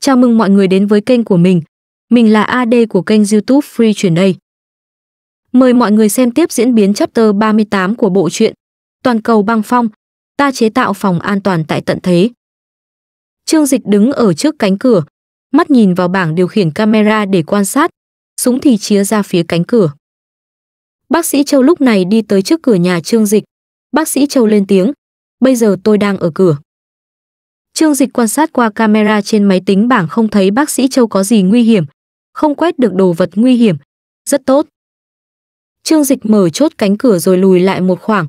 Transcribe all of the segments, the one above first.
Chào mừng mọi người đến với kênh của mình. Mình là AD của kênh YouTube Free truyền đây. Mời mọi người xem tiếp diễn biến chapter 38 của bộ truyện Toàn cầu băng phong, ta chế tạo phòng an toàn tại tận thế. Trương Dịch đứng ở trước cánh cửa, mắt nhìn vào bảng điều khiển camera để quan sát, súng thì chĩa ra phía cánh cửa. Bác sĩ Châu lúc này đi tới trước cửa nhà Trương Dịch. Bác sĩ Châu lên tiếng, bây giờ tôi đang ở cửa. Trương Dịch quan sát qua camera trên máy tính bảng không thấy bác sĩ Châu có gì nguy hiểm, không quét được đồ vật nguy hiểm. Rất tốt. Trương Dịch mở chốt cánh cửa rồi lùi lại một khoảng,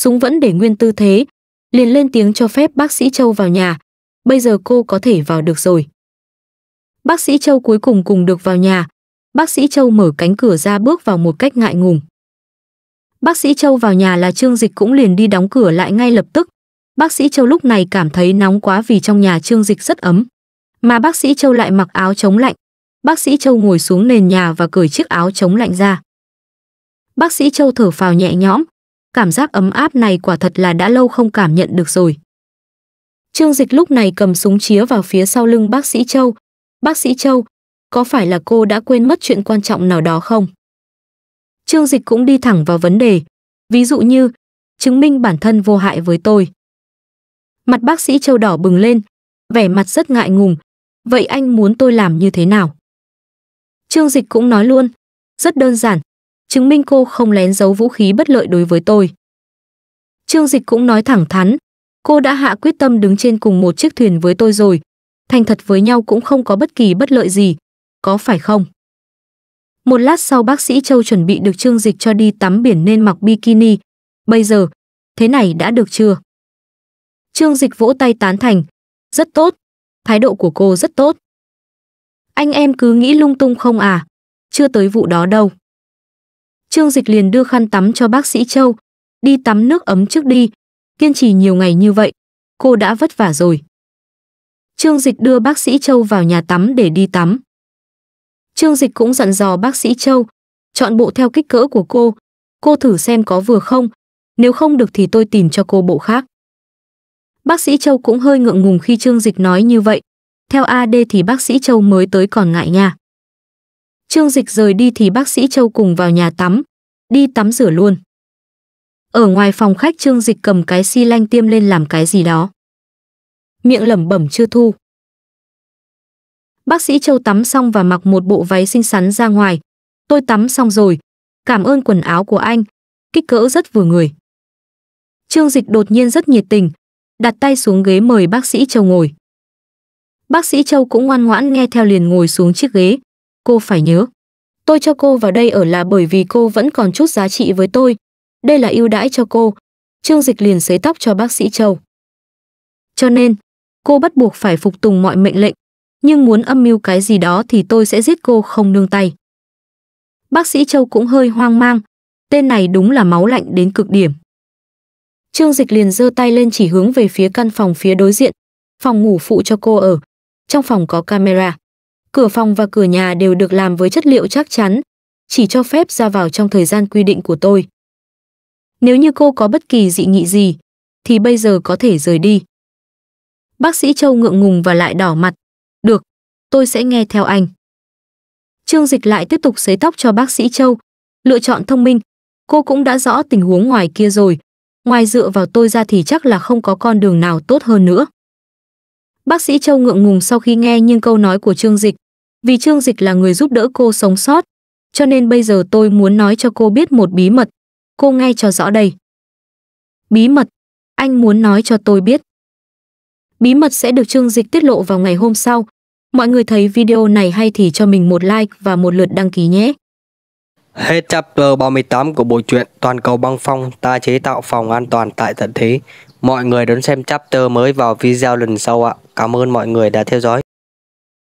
súng vẫn để nguyên tư thế, liền lên tiếng cho phép bác sĩ Châu vào nhà. Bây giờ cô có thể vào được rồi. Bác sĩ Châu cuối cùng cùng được vào nhà. Bác sĩ Châu mở cánh cửa ra bước vào một cách ngại ngùng. Bác sĩ Châu vào nhà là Trương Dịch cũng liền đi đóng cửa lại ngay lập tức, Bác sĩ Châu lúc này cảm thấy nóng quá vì trong nhà Trương Dịch rất ấm, mà bác sĩ Châu lại mặc áo chống lạnh. Bác sĩ Châu ngồi xuống nền nhà và cởi chiếc áo chống lạnh ra. Bác sĩ Châu thở phào nhẹ nhõm, cảm giác ấm áp này quả thật là đã lâu không cảm nhận được rồi. Trương Dịch lúc này cầm súng chía vào phía sau lưng bác sĩ Châu. Bác sĩ Châu, có phải là cô đã quên mất chuyện quan trọng nào đó không? Trương Dịch cũng đi thẳng vào vấn đề, ví dụ như, chứng minh bản thân vô hại với tôi. Mặt bác sĩ Châu đỏ bừng lên, vẻ mặt rất ngại ngùng. Vậy anh muốn tôi làm như thế nào? Trương Dịch cũng nói luôn, rất đơn giản, chứng minh cô không lén giấu vũ khí bất lợi đối với tôi. Trương Dịch cũng nói thẳng thắn, cô đã hạ quyết tâm đứng trên cùng một chiếc thuyền với tôi rồi, thành thật với nhau cũng không có bất kỳ bất lợi gì, có phải không? Một lát sau bác sĩ Châu chuẩn bị được Trương Dịch cho đi tắm biển nên mặc bikini. Bây giờ, thế này đã được chưa? Trương Dịch vỗ tay tán thành. Rất tốt. Thái độ của cô rất tốt. Anh em cứ nghĩ lung tung không à? Chưa tới vụ đó đâu. Trương Dịch liền đưa khăn tắm cho bác sĩ Châu. Đi tắm nước ấm trước đi. Kiên trì nhiều ngày như vậy. Cô đã vất vả rồi. Trương Dịch đưa bác sĩ Châu vào nhà tắm để đi tắm. Trương Dịch cũng dặn dò bác sĩ Châu. Chọn bộ theo kích cỡ của cô. Cô thử xem có vừa không. Nếu không được thì tôi tìm cho cô bộ khác. Bác sĩ Châu cũng hơi ngượng ngùng khi Trương Dịch nói như vậy. Theo AD thì bác sĩ Châu mới tới còn ngại nha. Trương Dịch rời đi thì bác sĩ Châu cùng vào nhà tắm, đi tắm rửa luôn. Ở ngoài phòng khách Trương Dịch cầm cái xi lanh tiêm lên làm cái gì đó. Miệng lẩm bẩm chưa thu. Bác sĩ Châu tắm xong và mặc một bộ váy xinh xắn ra ngoài. Tôi tắm xong rồi. Cảm ơn quần áo của anh. Kích cỡ rất vừa người. Trương Dịch đột nhiên rất nhiệt tình đặt tay xuống ghế mời bác sĩ Châu ngồi. Bác sĩ Châu cũng ngoan ngoãn nghe theo liền ngồi xuống chiếc ghế. Cô phải nhớ, tôi cho cô vào đây ở là bởi vì cô vẫn còn chút giá trị với tôi. Đây là ưu đãi cho cô. Trương Dịch liền sấy tóc cho bác sĩ Châu. Cho nên, cô bắt buộc phải phục tùng mọi mệnh lệnh, nhưng muốn âm mưu cái gì đó thì tôi sẽ giết cô không nương tay. Bác sĩ Châu cũng hơi hoang mang, tên này đúng là máu lạnh đến cực điểm. Trương Dịch liền giơ tay lên chỉ hướng về phía căn phòng phía đối diện, phòng ngủ phụ cho cô ở. Trong phòng có camera. Cửa phòng và cửa nhà đều được làm với chất liệu chắc chắn, chỉ cho phép ra vào trong thời gian quy định của tôi. Nếu như cô có bất kỳ dị nghị gì, thì bây giờ có thể rời đi. Bác sĩ Châu ngượng ngùng và lại đỏ mặt. Được, tôi sẽ nghe theo anh. Trương Dịch lại tiếp tục sấy tóc cho bác sĩ Châu. Lựa chọn thông minh, cô cũng đã rõ tình huống ngoài kia rồi, Ngoài dựa vào tôi ra thì chắc là không có con đường nào tốt hơn nữa. Bác sĩ Châu ngượng ngùng sau khi nghe những câu nói của Trương Dịch, vì Trương Dịch là người giúp đỡ cô sống sót, cho nên bây giờ tôi muốn nói cho cô biết một bí mật. Cô nghe cho rõ đây. Bí mật, anh muốn nói cho tôi biết. Bí mật sẽ được Trương Dịch tiết lộ vào ngày hôm sau. Mọi người thấy video này hay thì cho mình một like và một lượt đăng ký nhé. Hết chapter 38 của bộ truyện Toàn cầu băng phong ta chế tạo phòng an toàn tại tận thế. Mọi người đón xem chapter mới vào video lần sau ạ. Cảm ơn mọi người đã theo dõi.